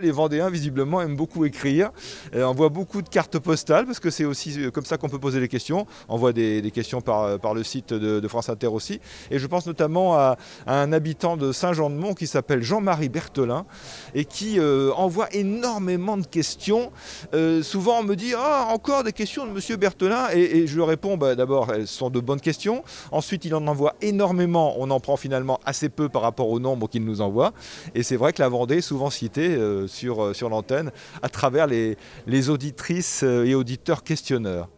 Les Vendéens, visiblement, aiment beaucoup écrire. Et voit beaucoup de cartes postales, parce que c'est aussi euh, comme ça qu'on peut poser les questions. On voit des, questions euh, par, le site de, France Inter aussi. Et je pense notamment à, un habitant de Saint-Jean-de-Mont qui s'appelle Jean-Marie Berthelin et qui euh, envoie énormément de questions. souvent, on me dit Ah, encore des questions de Monsieur Berthelin. Et, je lui réponds bah, D'abord, elles sont de bonnes questions. Ensuite, il en envoie énormément. On en prend finalement assez peu par rapport au nombre qu'il nous envoie. Et c'est vrai que la Vendée est souvent citée euh, sur, l'antenne à travers les, les auditrices euh, et auditeurs questionneurs.